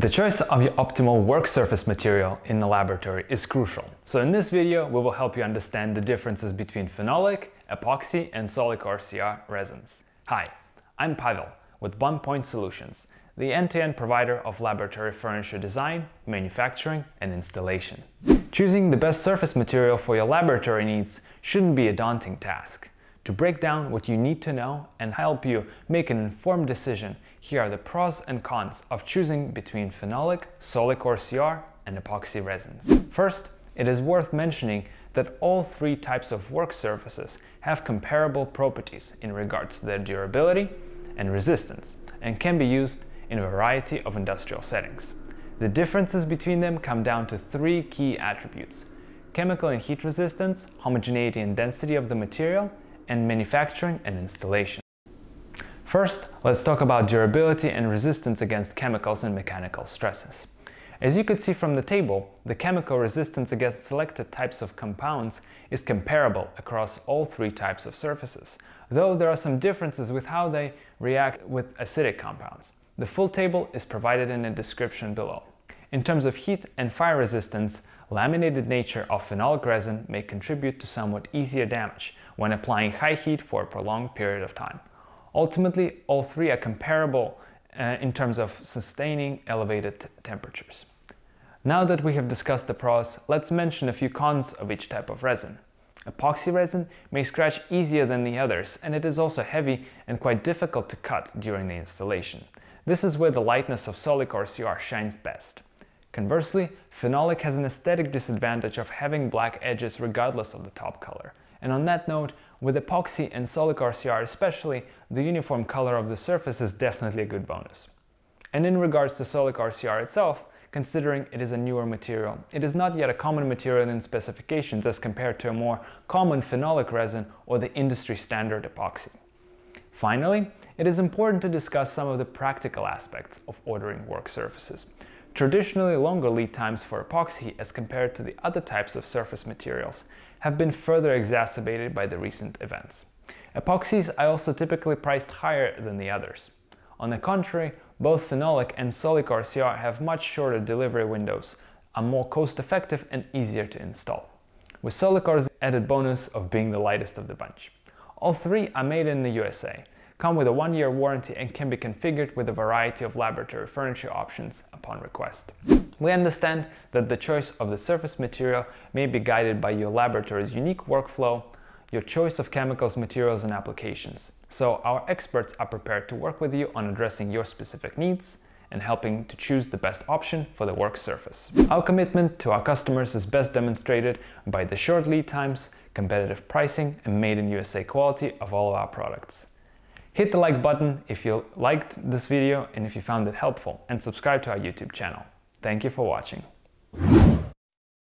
The choice of your optimal work surface material in the laboratory is crucial. So in this video, we will help you understand the differences between phenolic, epoxy and solic RCR resins. Hi, I'm Pavel with One Point Solutions, the end-to-end -end provider of laboratory furniture design, manufacturing and installation. Choosing the best surface material for your laboratory needs shouldn't be a daunting task to break down what you need to know and help you make an informed decision. Here are the pros and cons of choosing between phenolic, solic or CR, and epoxy resins. First, it is worth mentioning that all three types of work surfaces have comparable properties in regards to their durability and resistance and can be used in a variety of industrial settings. The differences between them come down to three key attributes chemical and heat resistance, homogeneity and density of the material, and manufacturing and installation. First, let's talk about durability and resistance against chemicals and mechanical stresses. As you could see from the table, the chemical resistance against selected types of compounds is comparable across all three types of surfaces, though there are some differences with how they react with acidic compounds. The full table is provided in the description below. In terms of heat and fire resistance, laminated nature of phenolic resin may contribute to somewhat easier damage, when applying high heat for a prolonged period of time. Ultimately, all three are comparable uh, in terms of sustaining elevated temperatures. Now that we have discussed the pros, let's mention a few cons of each type of resin. Epoxy resin may scratch easier than the others and it is also heavy and quite difficult to cut during the installation. This is where the lightness of Solicor CR shines best. Conversely, phenolic has an aesthetic disadvantage of having black edges regardless of the top color. And on that note, with epoxy and solid CR especially, the uniform color of the surface is definitely a good bonus. And in regards to Solic CR itself, considering it is a newer material, it is not yet a common material in specifications as compared to a more common phenolic resin or the industry standard epoxy. Finally, it is important to discuss some of the practical aspects of ordering work surfaces. Traditionally longer lead times for epoxy as compared to the other types of surface materials, have been further exacerbated by the recent events. Epoxies are also typically priced higher than the others. On the contrary, both phenolic and solic RCR have much shorter delivery windows, are more cost-effective and easier to install. With solicar's added bonus of being the lightest of the bunch. All three are made in the USA, come with a one-year warranty and can be configured with a variety of laboratory furniture options upon request. We understand that the choice of the surface material may be guided by your laboratory's unique workflow, your choice of chemicals, materials and applications. So our experts are prepared to work with you on addressing your specific needs and helping to choose the best option for the work surface. Our commitment to our customers is best demonstrated by the short lead times, competitive pricing and made in USA quality of all of our products. Hit the like button if you liked this video and if you found it helpful and subscribe to our YouTube channel. Thank you for watching.